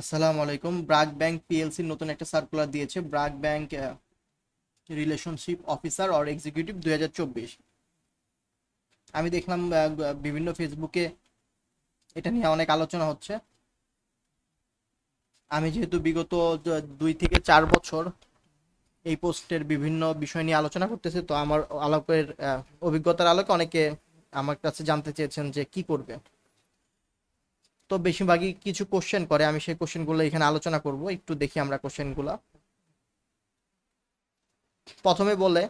আসসালামু আলাইকুম ব্রাক ব্যাংক পিএলসির নতুন একটা সার্কুলার দিয়েছে BRAC bank relationship officer or executive দুই আমি দেখলাম বিভিন্ন ফেসবুকে এটা নিয়ে অনেক আলোচনা হচ্ছে আমি যেহেতু বিগত দুই থেকে চার বছর এই পোস্টের বিভিন্ন বিষয় নিয়ে আলোচনা করতেছি তো আমার আলোকের অভিজ্ঞতার আলোকে অনেকে আমার কাছে জানতে চেয়েছেন যে কি করবে তো বেশিরভাগই কিছু কোশ্চেন করে আমি সেই কোশ্চেনগুলো এখানে আলোচনা করব একটু দেখি আমরা কোশ্চেনগুলো প্রথমে বলে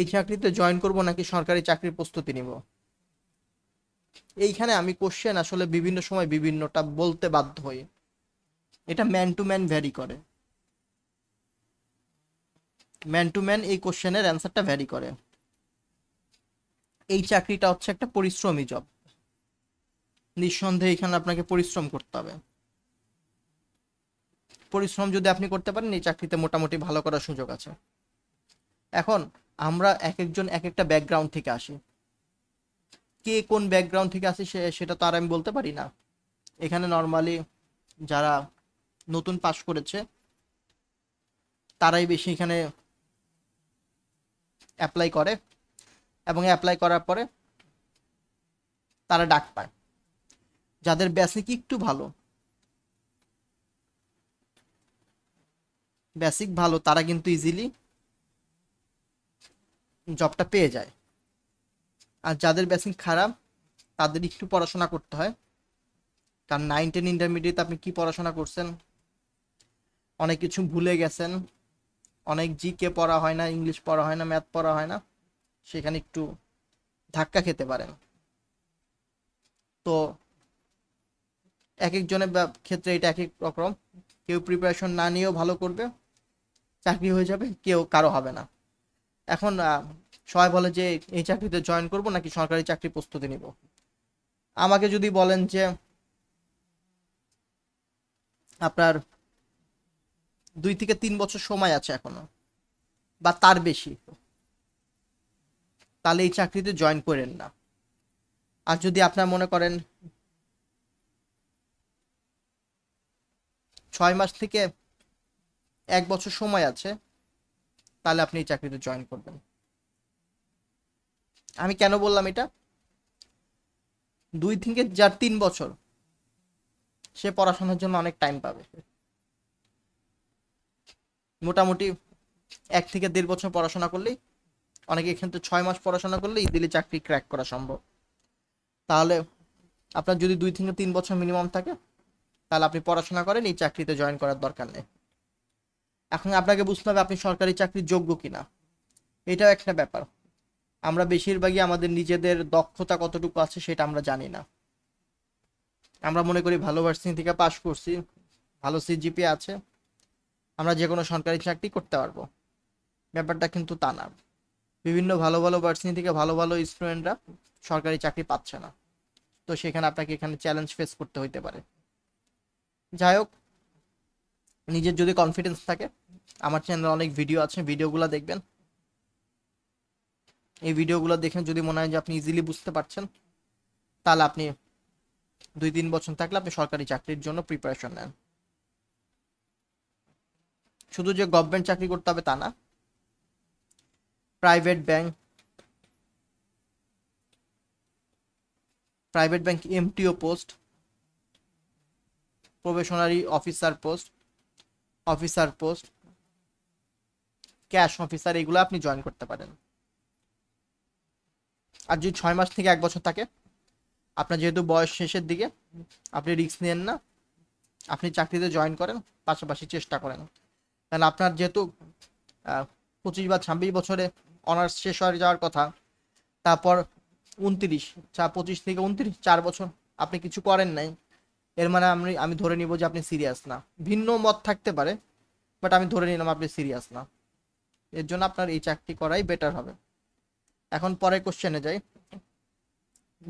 এই চাকরিতে জয়েন করব নাকি সরকারি চাকরির প্রস্তুতি নিব এইখানে আমি কোশ্চেন আসলে বিভিন্ন সময় বিভিন্নটা বলতে বাধ্য হই এটা ম্যান টু ম্যান ভ্যারি করে ম্যান টু ম্যান এই কোশ্চেনের অ্যান্সারটা ভ্যারি করে এই চাকরিটা হচ্ছে একটা পরিশ্রমী জব নিঃসন্দেহে এখানে আপনাকে পরিশ্রম করতে হবে পরিশ্রম যদি আপনি করতে পারেন এই চাকরিতে মোটামুটি ভালো করার সুযোগ আছে এখন আমরা এক একজন এক একটা ব্যাকগ্রাউন্ড থেকে আসি কে কোন ব্যাকগ্রাউন্ড থেকে আসি সেটা তো আর আমি বলতে পারি না এখানে নর্মালি যারা নতুন পাশ করেছে তারাই বেশি এখানে অ্যাপ্লাই করে এবং অ্যাপ্লাই করার পরে তারা ডাক পায় যাদের বেসিক একটু ভালো বেসিক ভালো তারা কিন্তু ইজিলি জবটা পেয়ে যায় আর যাদের বেসিক খারাপ তাদের একটু পড়াশোনা করতে হয় কারণ নাইন টেন ইন্টারমিডিয়েট আপনি কি পড়াশোনা করছেন অনেক কিছু ভুলে গেছেন অনেক জি কে পড়া হয় না ইংলিশ পড়া হয় না ম্যাথ পড়া হয় না সেখানে একটু ধাক্কা খেতে পারেন তো এক একজনের ক্ষেত্রে এটা এক এক রকম কেউ প্রিপারেশন না নিয়েও ভালো করবে চাকরি হয়ে যাবে কেউ কারো হবে না এখন সবাই বলে যে এই চাকরিতে জয়েন করব নাকি সরকারি চাকরি প্রস্তুতি নিব আমাকে যদি বলেন যে আপনার দুই থেকে তিন বছর সময় আছে এখনো বা তার বেশি তাহলে এই চাকরিতে জয়েন করেন না আর যদি আপনার মনে করেন ছয় মাস থেকে এক বছর সময় আছে তাহলে আপনি এই চাকরিতে জয়েন করবেন আমি কেন বললাম এটা দুই থেকে যার তিন বছর সে পড়াশোনার জন্য অনেক টাইম পাবে মোটামুটি এক থেকে দেড় বছর পড়াশোনা করলেই অনেকে এখানে ছয় মাস পড়াশোনা করলেই দিলে চাকরি ক্র্যাক করা সম্ভব তাহলে আপনার যদি দুই থেকে তিন বছর মিনিমাম থাকে তাহলে আপনি পড়াশোনা করেন এই চাকরিতে জয়েন করার দরকার নেই এখন আপনাকে বুঝতে হবে আপনি সরকারি চাকরির যোগ্য কিনা এটাও একটা ব্যাপার আমরা বেশিরভাগই আমাদের নিজেদের দক্ষতা কতটুকু আছে সেটা আমরা জানি না আমরা মনে করি ভালো ভার্সিং থেকে পাশ করছি ভালো সিজিপি আছে আমরা যে কোনো সরকারি চাকরি করতে পারবো ব্যাপারটা কিন্তু তা না বিভিন্ন ভালো ভালো ভার্সিং থেকে ভালো ভালো স্টুডেন্টরা সরকারি চাকরি পাচ্ছে না তো সেখানে আপনাকে এখানে চ্যালেঞ্জ ফেস করতে হইতে পারে যাই হোক নিজের যদি কনফিডেন্স থাকে আমার চ্যানেলে অনেক ভিডিও আছে ভিডিওগুলো দেখবেন এই ভিডিওগুলো দেখে যদি মনে হয় যে আপনি ইজিলি বুঝতে পারছেন তাহলে আপনি দুই তিন বছর থাকলে আপনি সরকারি চাকরির জন্য প্রিপারেশন নেন শুধু যে গভর্নমেন্ট চাকরি করতে হবে তা না private bank private bank MTO post probationary officer post officer post cash officer এগুলো আপনি জয়েন করতে পারেন আর যদি ছয় মাস থেকে এক বছর থাকে আপনার যেহেতু বয়স শেষের দিকে আপনি রিস্ক নেন না আপনি চাকরিতে জয়েন করেন পাশাপাশি চেষ্টা করেন কারণ আপনার যেহেতু পঁচিশ বা ছাব্বিশ বছরে অনার্স শেষ হয়ে যাওয়ার কথা তারপর উনত্রিশ পঁচিশ থেকে উনত্রিশ চার বছর আপনি কিছু করেন নাই এর মানে আমি আমি ধরে নিব যে আপনি সিরিয়াস না ভিন্ন মত থাকতে পারে বাট আমি ধরে নিলাম আপনি সিরিয়াস না এর জন্য আপনার এই চাকরি করাই বেটার হবে এখন পরে কোশ্চেনে যাই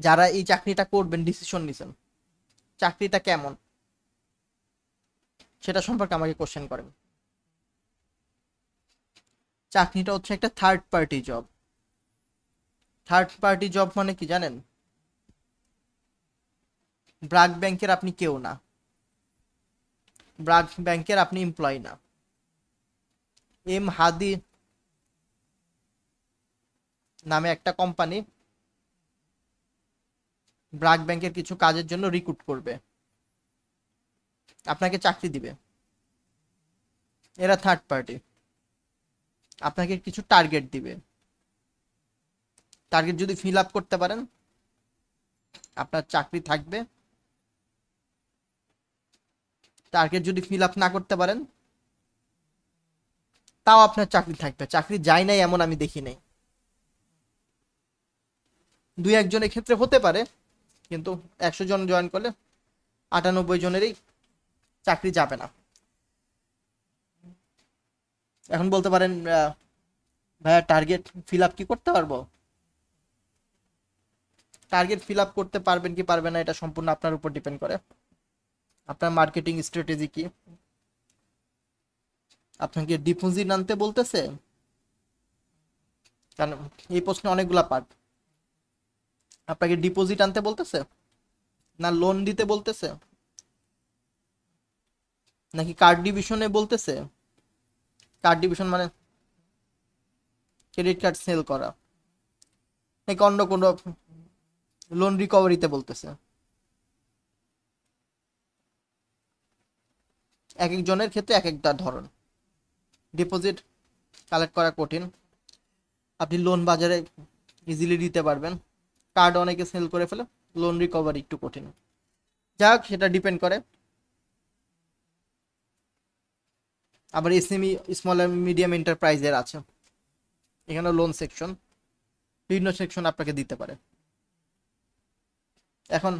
যারা এই চাকরিটা করবেন ডিসিশন নিছেন চাকরিটা কেমন সেটা সম্পর্কে আমাকে কোশ্চেন করেন চাকরিটা হচ্ছে একটা third party job third party job মানে কি জানেন ব্রাক ব্যাংকের আপনি কেউ না ব্রাক ব্যাংকের আপনি এমপ্লয় না এম হাদি নামে একটা কোম্পানি ব্রাক ব্যাংকের কিছু কাজের জন্য রিক্রুট করবে আপনাকে চাকরি দিবে এরা থার্ড পার্টি আপনাকে কিছু টার্গেট দিবে টার্গেট যদি ফিল আপ করতে পারেন আপনার চাকরি থাকবে টার্গেট যদি ফিল আপ না করতে পারেন তাও আপনার চাকরি থাকবে চাকরি যায় নাই এমন আমি দেখি নাই দুই একজনের ক্ষেত্রে হতে পারে কিন্তু একশো জন জয়েন করলে আটানব্বই জনেরই চাকরি যাবে না এখন বলতে পারেন ভাইয়া টার্গেট ফিল আপ কি করতে পারবো টার্গেট ফিল আপ করতে পারবেন কি পারবেন না এটা সম্পূর্ণ আপনার উপর ডিপেন্ড করে আপনার মার্কেটিং স্ট্র্যাটেজি কি আপনাকে ডিপোজিট আনতে বলতেছে কারণ এই প্রশ্নে অনেকগুলা পার্ট আপনাকে ডিপোজিট আনতে বলতেছে না লোন দিতে বলতেছে নাকি কার্ড ডিভিশনে বলতেছে কার্ড ডিভিশন মানে ক্রেডিট কার্ড সেল করা নাকি অন্য কোনো লোন রিকভারিতে বলতেছে এক একজনের ক্ষেত্রে এক একটা ধরন ডিপোজিট কালেক্ট করা কঠিন আপনি লোন বাজারে ইজিলি দিতে পারবেন কার্ড অনেকে সেল করে ফেলে লোন রিকভারি একটু কঠিন হোক সেটা ডিপেন্ড করে আবার এসএমই স্মল মিডিয়াম এন্টারপ্রাইজের আছে এখানে লোন সেকশন বিভিন্ন সেকশন আপনাকে দিতে পারে এখন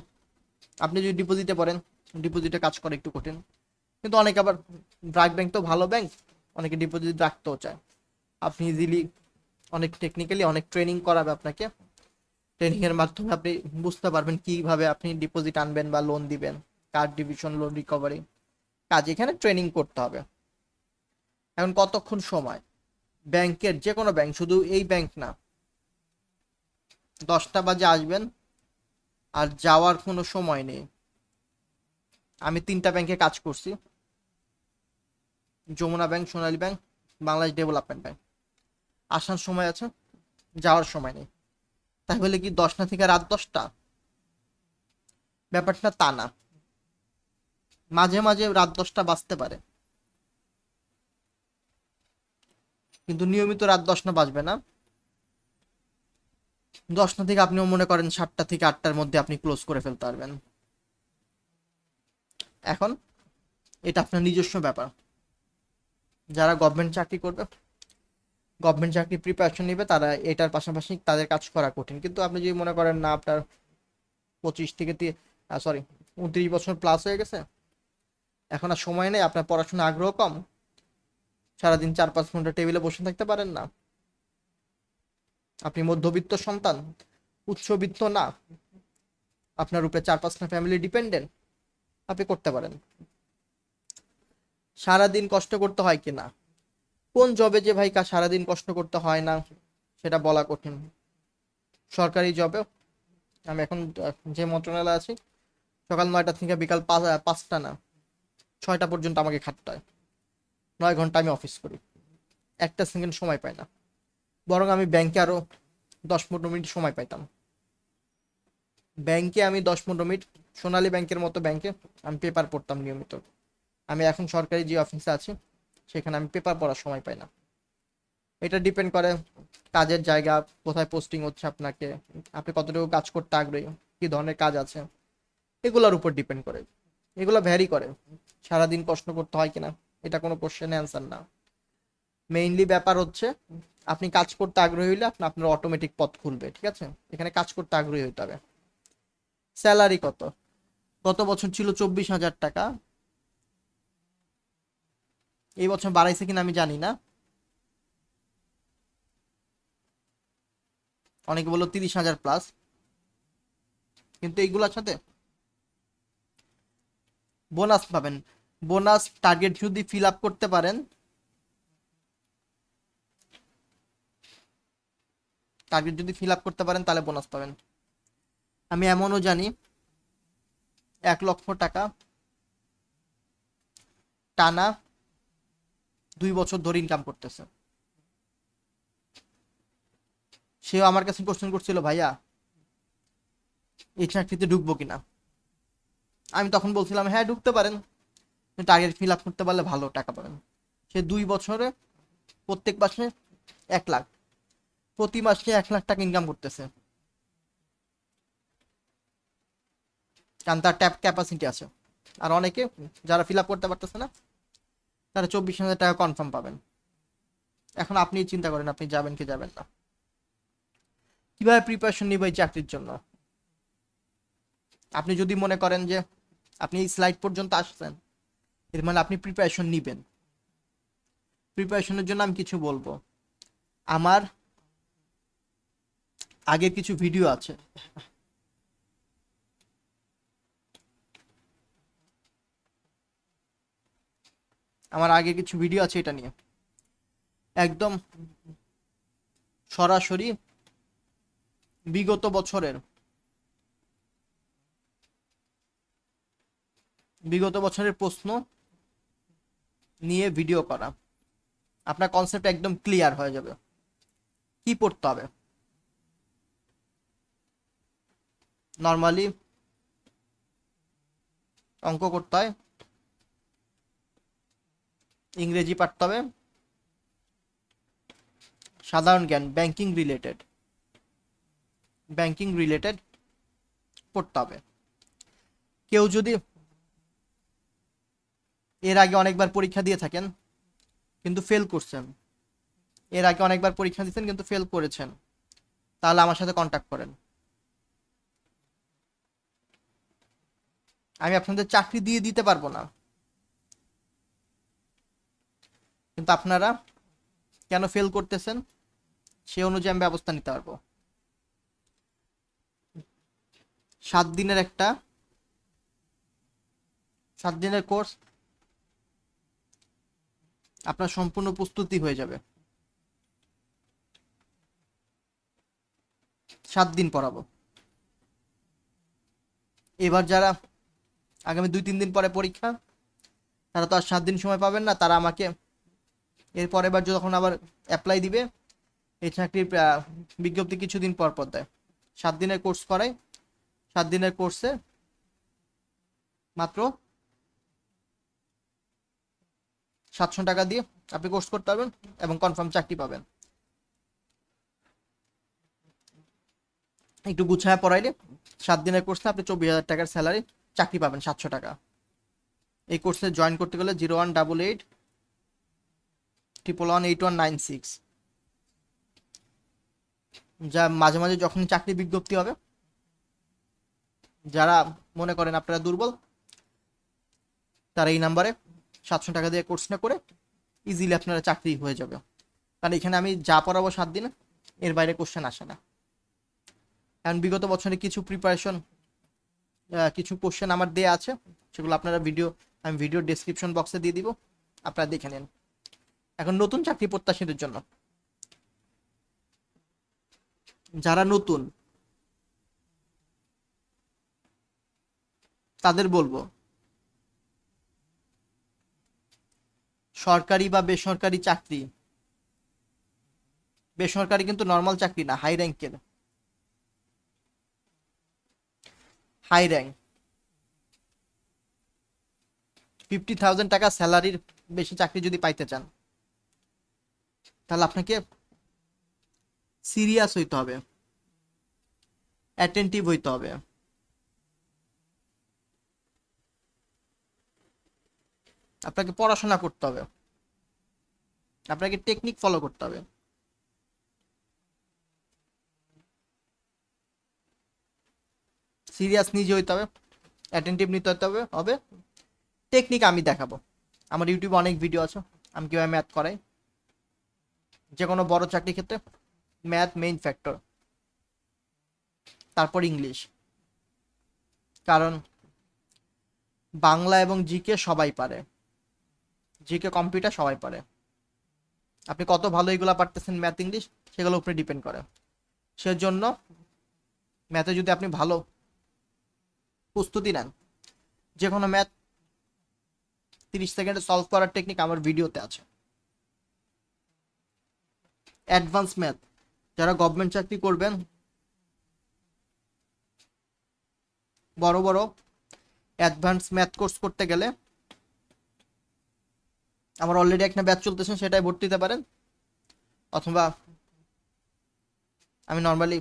আপনি যদি ডিপোজিটে পড়েন ডিপোজিটে কাজ করা একটু কঠিন কিন্তু অনেকে আবার ড্রাগ ব্যাংক তো ভালো ব্যাংক অনেকে ডিপোজিট রাখতেও চায় আপনি ইজিলি অনেক টেকনিক্যালি অনেক ট্রেনিং করাবে আপনাকে ট্রেনিংয়ের মাধ্যমে আপনি বুঝতে পারবেন কিভাবে আপনি ডিপোজিট আনবেন বা লোন দিবেন কার ডিভিশন লোন রিকভারি কাজ এখানে ট্রেনিং করতে হবে এখন কতক্ষণ সময় ব্যাংকের যে কোনো ব্যাংক শুধু এই ব্যাংক না দশটা বাজে আসবেন আর যাওয়ার কোনো সময় নেই আমি তিনটা ব্যাংকে কাজ করছি Jamuna bank Sonali bank Bangladesh development bank আসার সময় আছে যাওয়ার সময় নেই তাই বলে কি দশটা থেকে রাত দশটা ব্যাপারটা তা না মাঝে মাঝে রাত দশটা বাজতে পারে কিন্তু নিয়মিত রাত দশটা বাজবে না দশটা থেকে আপনিও মনে করেন সাতটা থেকে আটটার মধ্যে আপনি ক্লোজ করে ফেলতে পারবেন এখন এটা আপনার নিজস্ব ব্যাপার যারা গভর্নমেন্ট চাকরি করবে গভর্নমেন্ট চাকরি প্রিপারেশন নেবে তারা এটার পাশাপাশি তাদের কাজ করা কঠিন কিন্তু আপনি যদি মনে করেন না আপনার পঁচিশ থেকে সরি উনত্রিশ বছর প্লাস হয়ে গেছে এখন আর সময় নেই আপনার পড়াশোনা আগ্রহ কম সারাদিন চার পাঁচ ঘন্টা টেবিলে বসে থাকতে পারেন না আপনি মধ্যবিত্ত সন্তান উচ্চবিত্ত না আপনার উপরে চার পাঁচটা ফ্যামিলি ডিপেন্ডেন্ট আপনি করতে পারেন সারাদিন কষ্ট করতে হয় কিনা কোন জবে যে ভাই কা সারাদিন কষ্ট করতে হয় না সেটা বলা কঠিন সরকারি জবে আমি এখন যে মন্ত্রণালয় আছি সকাল নয়টা থেকে বিকাল পাঁচটা না ছয়টা পর্যন্ত আমাকে খাটতে হয় নয় ঘন্টা আমি অফিস করি একটা সেকেন্ড সময় পাই না বরং আমি ব্যাংকে আরও দশ পনেরো মিনিট সময় পাইতাম ব্যাংকে আমি দশ পনেরো মিনিট সোনালী ব্যাংকের মতো ব্যাংকে আমি পেপার পড়তাম নিয়মিত আমি এখন সরকারি যে অফিসে আছি সেখানে আমি পেপার পড়ার সময় পাই না এটা ডিপেন্ড করে কাজের জায়গা কোথায় পোস্টিং হচ্ছে আপনাকে আপনি কতটুকু কাজ করতে আগ্রহী কী ধরনের কাজ আছে এগুলোর উপর ডিপেন্ড করে এগুলো ভ্যারি করে সারাদিন প্রশ্ন করতে হয় কিনা এটা কোনো কোশ্চেনে অ্যান্সার না মেইনলি ব্যাপার হচ্ছে আপনি কাজ করতে আগ্রহী হলে আপনি আপনার অটোমেটিক পথ খুলবে ঠিক আছে এখানে কাজ করতে আগ্রহী হইতে হবে স্যালারি কত গত বছর ছিল চব্বিশ হাজার টাকা এই বছর বাড়াইছে কিনা আমি জানি না অনেকে বললো তিরিশ হাজার প্লাস কিন্তু এইগুলোর সাথে বোনাস পাবেন বোনাস টার্গেট যদি ফিল আপ করতে পারেন টার্গেট যদি ফিল আপ করতে পারেন তাহলে বোনাস পাবেন আমি এমনও জানি এক লক্ষ টাকা টানা দুই বছর ধরে ইনকাম করতেছে সেও আমার কাছে কোশ্চেন করছিল ভাইয়া এই চাকরিতে ঢুকবো কিনা আমি তখন বলছিলাম হ্যাঁ ঢুকতে পারেন টার্গেট ফিল আপ করতে পারলে ভালো টাকা পাবেন সে দুই বছরে প্রত্যেক মাসে এক লাখ প্রতি মাসে এক লাখ টাকা ইনকাম করতেছে কারণ তার ট্যাপ ক্যাপাসিটি আছে আর অনেকে যারা ফিল করতে পারতেছে না তারা চব্বিশ হাজার টাকা কনফার্ম পাবেন এখন আপনি চিন্তা করেন আপনি যাবেন কি যাবেন না কিভাবে প্রিপারেশন নিব এই চাকরির জন্য আপনি যদি মনে করেন যে আপনি স্লাইড পর্যন্ত আসছেন এর মানে আপনি প্রিপারেশন নিবেন প্রিপারেশনের জন্য আমি কিছু বলবো আমার আগের কিছু ভিডিও আছে আমার আগে কিছু ভিডিও আছে এটা নিয়ে একদম সরাসরি বিগত বছরের বিগত বছরের প্রশ্ন নিয়ে ভিডিও করা আপনার কনসেপ্ট একদম ক্লিয়ার হয়ে যাবে কি পড়তে হবে নর্মালি অঙ্ক করতে হয় ইংরেজি পারতে হবে সাধারণ জ্ঞান ব্যাংকিং রিলেটেড ব্যাংকিং রিলেটেড পড়তে হবে কেউ যদি এর আগে অনেকবার পরীক্ষা দিয়ে থাকেন কিন্তু ফেল করছেন এর আগে অনেকবার পরীক্ষা দিচ্ছেন কিন্তু ফেল করেছেন তাহলে আমার সাথে কন্ট্যাক্ট করেন আমি আপনাদের চাকরি দিয়ে দিতে পারবো না কিন্তু আপনারা কেন ফেল করতেছেন সে অনুযায়ী আমি ব্যবস্থা নিতে পারবো সাত দিনের একটা সাত দিনের কোর্স আপনার সম্পূর্ণ প্রস্তুতি হয়ে যাবে সাত দিন পড়াবো এবার যারা আগামী দুই তিন দিন পরে পরীক্ষা তারা তো আর সাত দিন সময় পাবেন না তারা আমাকে এরপরে এবার যখন আবার অ্যাপ্লাই দিবে এই চাকরির বিজ্ঞপ্তি কিছুদিন পর পর দেয় সাত দিনের কোর্স করায় সাত দিনের কোর্সে মাত্র সাতশো টাকা দিয়ে আপনি কোর্স করতে পারবেন এবং কনফার্ম চাকরি পাবেন একটু গুছায় পড়াইলে সাত দিনের কোর্সে আপনি চব্বিশ হাজার টাকার স্যালারি চাকরি পাবেন সাতশো টাকা এই কোর্সে জয়েন করতে গেলে zero one double eight triple one eight one nine six যা মাঝে মাঝে যখন চাকরি বিজ্ঞপ্তি হবে যারা মনে করেন আপনারা দুর্বল তারা এই নাম্বারে সাতশো টাকা দিয়ে কোর্স না করে ইজিলি আপনারা চাকরি হয়ে যাবে কারণ এখানে আমি যা পড়াবো সাত দিন এর বাইরে কোশ্চেন আসে না কারণ বিগত বছরে কিছু প্রিপারেশন কিছু কোশ্চেন আমার দেয়া আছে সেগুলো আপনারা ভিডিও আমি ভিডিও ডিসক্রিপশন বক্সে দিয়ে দিব আপনারা দেখে নেন এখন নতুন চাকরি প্রত্যাশীদের জন্য যারা নতুন তাদের বলবো সরকারি বা বেসরকারি চাকরি বেসরকারি কিন্তু নর্মাল চাকরি না হাই র্যাঙ্কের হাই র্যাঙ্ক ফিফটি থাউজেন্ড টাকা স্যালারির বেশি চাকরি যদি পাইতে চান তাহলে আপনাকে সিরিয়াস হইতে হবে অ্যাটেন্টিভ হইতে হবে আপনাকে পড়াশোনা করতে হবে আপনাকে টেকনিক ফলো করতে হবে সিরিয়াস নিজে হইতে হবে অ্যাটেন্টিভ নিতে হতে হবে হবে টেকনিক আমি দেখাবো আমার ইউটিউবে অনেক ভিডিও আছে আমি কীভাবে ম্যাথ করাই যে কোনো বড় চাকরির ক্ষেত্রে ম্যাথ মেইন ফ্যাক্টর তারপর ইংলিশ কারণ বাংলা এবং জিকে সবাই পারে জিকে কম্পিউটার সবাই পারে আপনি কত ভালো এগুলো পারতেছেন ম্যাথ ইংলিশ সেগুলোর উপরে ডিপেন্ড করে সেজন্য ম্যাথে যদি আপনি ভালো প্রস্তুতি নেন যে কোনো ম্যাথ তিরিশ সেকেন্ডে সলভ করার টেকনিক আমার ভিডিওতে আছে অ্যাডভান্স ম্যাথ যারা গভর্নমেন্ট চাকরি করবেন বড় বড় অ্যাডভান্স ম্যাথ কোর্স করতে গেলে আমার অলরেডি একটা ব্যাচ চলতেছে সেটাই ভর্তি হতে পারেন অথবা আমি নর্মালি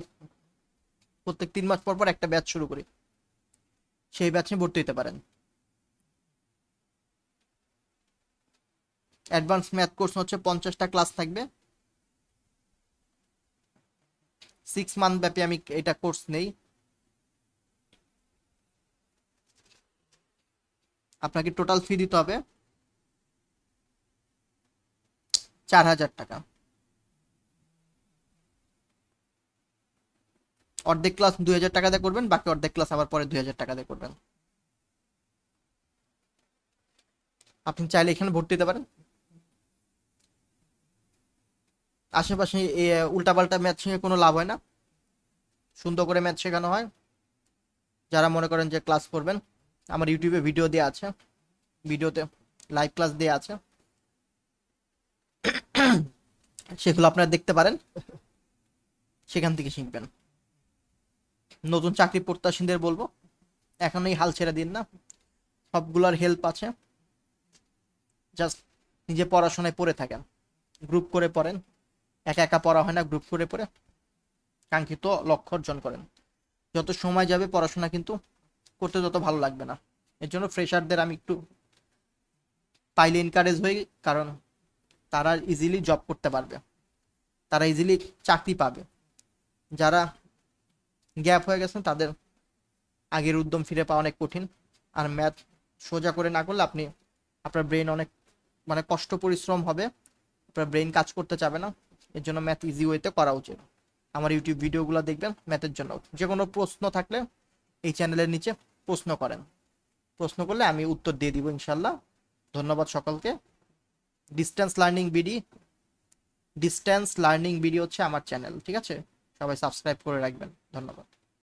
প্রত্যেক তিন মাস পর পর একটা ব্যাচ শুরু করি সেই নিয়ে ভর্তি হতে পারেন অ্যাডভান্স ম্যাথ কোর্স হচ্ছে পঞ্চাশটা ক্লাস থাকবে সিক্স মান্থ ব্যাপী আমি এটা কোর্স নেই আপনাকে টোটাল ফি দিতে হবে চার হাজার টাকা অর্ধেক ক্লাস দুই হাজার টাকা দিয়ে করবেন বাকি অর্ধেক ক্লাস আবার পরে দুই হাজার টাকা দিয়ে করবেন আপনি চাইলে এখানে ভর্তি দিতে পারেন আশেপাশে উল্টাপাল্টা ম্যাথ শিখে কোনো লাভ হয় না সুন্দর করে ম্যাথ শেখানো হয় যারা মনে করেন যে ক্লাস করবেন আমার ইউটিউবে ভিডিও দেওয়া আছে ভিডিওতে লাইভ ক্লাস দেওয়া আছে সেগুলো আপনারা দেখতে পারেন সেখান থেকে শিখবেন নতুন চাকরি প্রত্যাশীদের বলবো এখনই হাল ছেড়ে দিন না সবগুলোর হেল্প আছে জাস্ট নিজে পড়াশোনায় পড়ে থাকেন গ্রুপ করে পড়েন একা একা পড়া হয় না গ্রুপ করে পড়ে কাঙ্ক্ষিত লক্ষ্য অর্জন করেন যত সময় যাবে পড়াশোনা কিন্তু করতে তত ভালো লাগবে না এর জন্য ফ্রেশারদের আমি একটু পাইলে এনকারেজ হই কারণ তারা ইজিলি জব করতে পারবে তারা ইজিলি চাকরি পাবে যারা গ্যাপ হয়ে গেছেন তাদের আগের উদ্যম ফিরে পাওয়া অনেক কঠিন আর ম্যাথ সোজা করে না করলে আপনি আপনার ব্রেন অনেক মানে কষ্ট পরিশ্রম হবে আপনার ব্রেন কাজ করতে চাবে না এর জন্য ম্যাথ ইজি ওয়েতে করা উচিত আমার ইউটিউব ভিডিওগুলো দেখবেন ম্যাথের জন্য যে কোনো প্রশ্ন থাকলে এই চ্যানেলের নিচে প্রশ্ন করেন প্রশ্ন করলে আমি উত্তর দিয়ে দিব ইনশাল্লাহ ধন্যবাদ সকলকে distance learning BD distance learning BD হচ্ছে আমার চ্যানেল ঠিক আছে সবাই সাবস্ক্রাইব করে রাখবেন ধন্যবাদ